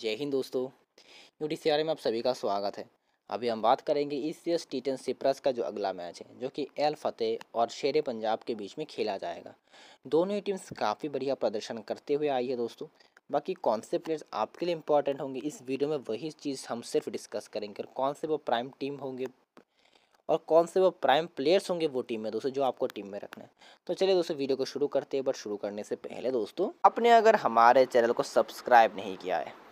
जय हिंद दोस्तों यू यूडीसीआर में आप सभी का स्वागत है अभी हम बात करेंगे एस टी टेन सिप्रस का जो अगला मैच है जो कि एल फतेह और शेर पंजाब के बीच में खेला जाएगा दोनों ही टीम्स काफ़ी बढ़िया प्रदर्शन करते हुए आई है दोस्तों बाकी कौन से प्लेयर्स आपके लिए इंपॉर्टेंट होंगे इस वीडियो में वही चीज़ हम सिर्फ डिस्कस करेंगे और कौन से वो प्राइम टीम होंगे और कौन से वो प्राइम प्लेयर्स होंगे वो टीम में दोस्तों जो आपको टीम में रखना है तो चलिए दोस्तों वीडियो को शुरू करते हैं बट शुरू करने से पहले दोस्तों आपने अगर हमारे चैनल को सब्सक्राइब नहीं किया है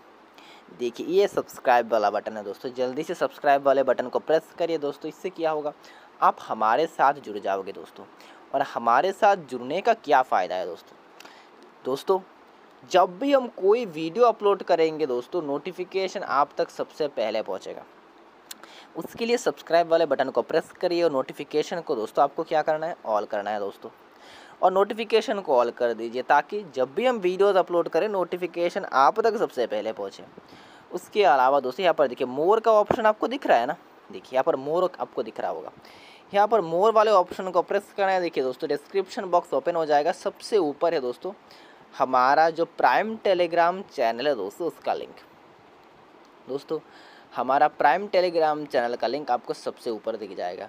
देखिए ये सब्सक्राइब वाला बटन है दोस्तों जल्दी से सब्सक्राइब वाले बटन को प्रेस करिए दोस्तों इससे क्या होगा आप हमारे साथ जुड़ जाओगे दोस्तों और हमारे साथ जुड़ने का क्या फ़ायदा है दोस्तों दोस्तों जब भी हम कोई वीडियो अपलोड करेंगे दोस्तों नोटिफिकेशन आप तक सबसे पहले पहुँचेगा उसके लिए सब्सक्राइब वाले बटन को प्रेस करिए और नोटिफिकेशन को दोस्तों आपको क्या करना है ऑल करना है दोस्तों और नोटिफिकेशन को ऑल कर दीजिए ताकि जब भी हम वीडियोज़ अपलोड करें नोटिफिकेशन आप तक सबसे पहले पहुंचे उसके अलावा दोस्तों यहाँ पर देखिए मोर का ऑप्शन आपको दिख रहा है ना देखिए यहाँ पर मोर आपको दिख रहा होगा यहाँ पर मोर वाले ऑप्शन को प्रेस करना है देखिए दोस्तों डिस्क्रिप्शन बॉक्स ओपन हो जाएगा सबसे ऊपर है दोस्तों हमारा जो प्राइम टेलीग्राम चैनल है दोस्तों उसका लिंक दोस्तों हमारा प्राइम टेलीग्राम चैनल का लिंक आपको सबसे ऊपर दिख जाएगा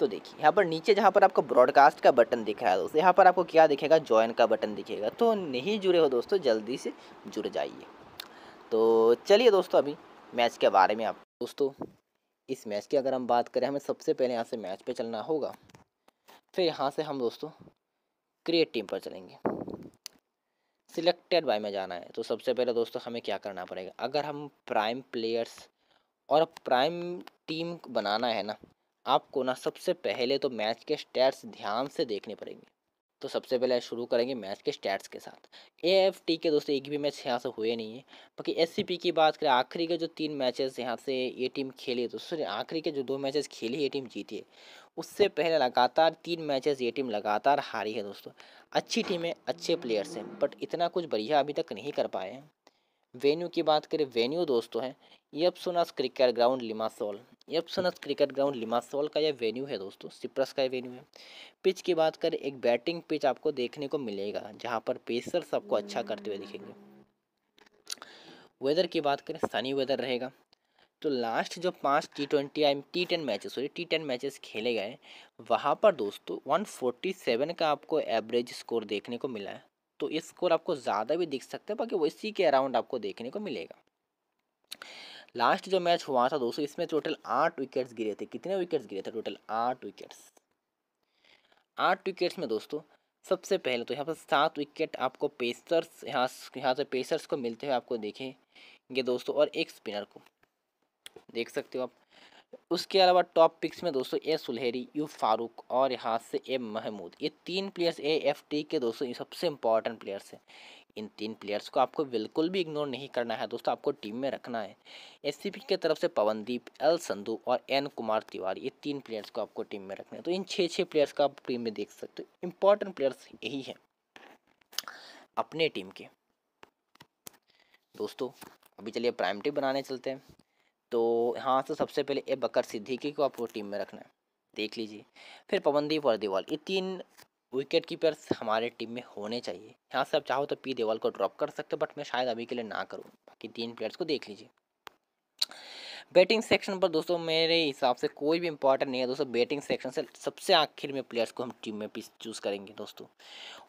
तो देखिए यहाँ पर नीचे जहाँ पर आपको ब्रॉडकास्ट का बटन दिख रहा है दोस्तों यहाँ पर आपको क्या दिखेगा ज्वाइन का बटन दिखेगा तो नहीं जुड़े हो दोस्तों जल्दी से जुड़ जाइए तो चलिए दोस्तों अभी मैच के बारे में आप दोस्तों इस मैच की अगर हम बात करें हमें सबसे पहले यहाँ से मैच पर चलना होगा फिर यहाँ से हम दोस्तों क्रिएट टीम पर चलेंगे सिलेक्टेड बाई में जाना है तो सबसे पहले दोस्तों हमें क्या करना पड़ेगा अगर हम प्राइम प्लेयर्स और प्राइम टीम बनाना है ना आपको ना सबसे पहले तो मैच के स्टैट्स ध्यान से देखने पड़ेंगे तो सबसे पहले शुरू करेंगे मैच के स्टैट्स के साथ ए एफ टी के दोस्तों एक भी मैच यहाँ से हुए नहीं है बाकी एस सी पी की बात करें आखिरी के जो तीन मैचेस यहाँ से ये टीम खेली है दोस्तों आखिरी के जो दो मैचेस खेली ये टीम जीती है उससे पहले लगातार तीन मैचेस ये टीम लगातार हारी है दोस्तों अच्छी टीम है अच्छे प्लेयर्स हैं बट इतना कुछ बढ़िया अभी तक नहीं कर पाए हैं वेन्यू की बात करें वेन्यू दोस्तों है Ypsonas cricket ground Limassol Ypsonas cricket ground Limassol का यह वेन्यू है दोस्तों सिप्रस का वेन्यू है पिच की बात करें एक बैटिंग पिच आपको देखने को मिलेगा जहाँ पर पेसर्स आपको अच्छा करते हुए दिखेंगे वेदर की बात करें सनी वेदर रहेगा तो लास्ट जो पांच T twenty I T ten matches sorry T ten matches खेले गए वहाँ पर दोस्तों 147 का आपको एवरेज स्कोर देखने को मिला है तो ये स्कोर आपको ज़्यादा भी दिख सकते हैं बाकी वो इसी के अराउंड आपको देखने को मिलेगा लास्ट जो मैच हुआ था दोस्तों इसमें टोटल आठ विकेट्स गिरे थे कितने विकेट्स गिरे थे टोटल आठ विकेट्स आठ विकेट्स में दोस्तों सबसे पहले तो यहाँ पर सात विकेट आपको पेसर्स यहाँ यहाँ से पेसर्स को मिलते हुए आपको देखेंगे दोस्तों और एक स्पिनर को देख सकते हो आप उसके अलावा टॉप पिक्स में दोस्तों ए सुलहरी यू फारूक और यहाँ से ए महमूद ये तीन प्लेयर्स ए एफ टी के दोस्तों ये सबसे इंपॉर्टेंट प्लेयर्स हैं इन तीन प्लेयर्स को आपको बिल्कुल भी इग्नोर नहीं करना है दोस्तों आपको टीम में रखना है एस की तरफ से पवनदीप एल संधू और एन कुमार तिवारी ये तीन प्लेयर्स को आपको टीम में रखना है तो इन छः छः प्लेयर्स को आप टीम में देख सकते हो इम्पॉर्टेंट प्लेयर्स यही हैं अपने टीम के दोस्तों अभी चलिए प्राइम टीम बनाने चलते हैं तो हाँ तो सबसे पहले ए बकर सिद्दीकी को आपको टीम में रखना है देख लीजिए फिर पवनदीप और देवाल ये तीन विकेट कीपर्स हमारे टीम में होने चाहिए यहाँ से आप चाहो तो पी देवाल को ड्रॉप कर सकते हो बट मैं शायद अभी के लिए ना करूँ बाकी तीन प्लेयर्स को देख लीजिए बैटिंग सेक्शन पर दोस्तों मेरे हिसाब से कोई भी इंपॉर्टेंट नहीं है दोस्तों बैटिंग सेक्शन से सबसे आखिर में प्लेयर्स को हम टीम में भी चूज़ करेंगे दोस्तों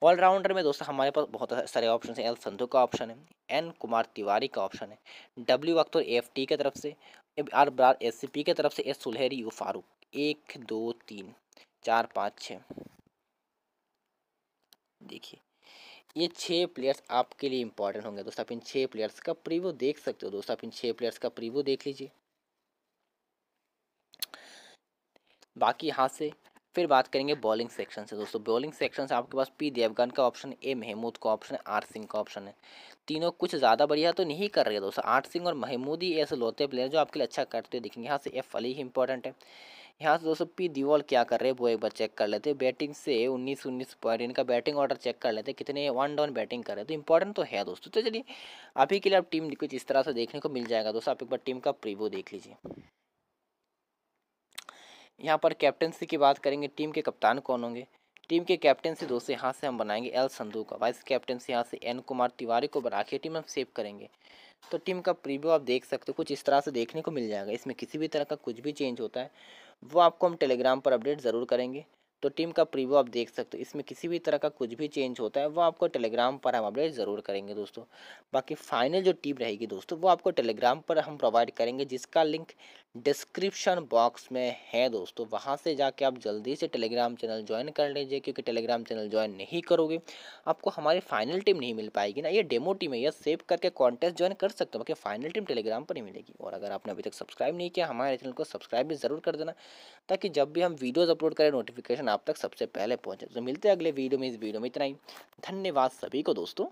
ऑलराउंडर में दोस्तों हमारे पास बहुत सारे ऑप्शन हैं एल संधू का ऑप्शन है एन कुमार तिवारी का ऑप्शन है डब्ल्यू अख्तर एफ टी की तरफ से आर बार एस सी पी की तरफ से एस सुलहरी यू फारूक एक दो तीन चार पाँच छः देखिए ये छः प्लेयर्स आपके लिए इंपॉर्टेंट होंगे दोस्तों आप इन छः प्लेयर्स का प्रीव्यू देख सकते हो दोस्तों आप इन छः प्लेयर्स का प्रीव्यू देख लीजिए बाकी यहाँ से फिर बात करेंगे बॉलिंग सेक्शन से दोस्तों बॉलिंग सेक्शन से आपके पास पी देवगन का ऑप्शन ए महमूद का ऑप्शन है आर सिंह का ऑप्शन है तीनों कुछ ज़्यादा बढ़िया तो नहीं कर रहे दोस्तों आर सिंह और महमूद ही ऐसे लौते प्लेयर जो आपके लिए अच्छा करते दिखेंगे यहाँ से एफ अली ही इंपॉर्टेंट है यहाँ से दोस्तों पी दीवाल क्या कर रहे हैं वो एक बार चेक कर लेते हैं बैटिंग से उन्नीस उन्नीस पर इनका बैटिंग ऑर्डर चेक कर लेते हैं कितने वन डाउन बैटिंग कर रहे हैं तो इंपॉर्टेंट तो है दोस्तों तो चलिए अभी के लिए आप टीम कुछ इस तरह से देखने को मिल जाएगा दोस्तों आप एक बार टीम का प्रीव्यू देख लीजिए यहाँ पर कैप्टनसी की बात करेंगे टीम के कप्तान कौन होंगे टीम के कैप्टनसी दोस्तों यहाँ से हम बनाएंगे एल संधू का वाइस कैप्टनसी यहाँ से एन कुमार तिवारी को बना के टीम हम सेव करेंगे तो टीम का प्रीव्यू आप देख सकते हो कुछ इस तरह से देखने को मिल जाएगा इसमें किसी भी तरह का कुछ भी चेंज होता है वो आपको हम टेलीग्राम पर अपडेट ज़रूर करेंगे तो टीम का प्रीव्यू आप देख सकते हो इसमें किसी भी तरह का कुछ भी चेंज होता है वो आपको टेलीग्राम पर हम अपडेट ज़रूर करेंगे दोस्तों बाकी फाइनल जो टीम रहेगी दोस्तों वो आपको टेलीग्राम पर हम प्रोवाइड करेंगे जिसका लिंक डिस्क्रिप्शन बॉक्स में है दोस्तों वहाँ से जाके आप जल्दी से टेलीग्राम चैनल ज्वाइन कर लीजिए क्योंकि टेलीग्राम चैनल ज्वाइन नहीं करोगे आपको हमारी फाइनल टीम नहीं मिल पाएगी ना ये डेमो टीम है यह सेव करके कॉन्टेस्ट ज्वाइन कर सकते हो बाकी फाइनल टीम टेलीग्राम पर ही मिलेगी और अगर आपने अभी तक सब्सक्राइब नहीं किया हमारे चैनल को सब्सक्राइब भी ज़रूर कर देना ताकि जब भी हम वीडियोज़ अपलोड करें नोटिफिकेशन नोटिफिकेशन आप तक सबसे पहले पहुंचे तो मिलते हैं अगले वीडियो में इस वीडियो में इतना ही धन्यवाद सभी को दोस्तों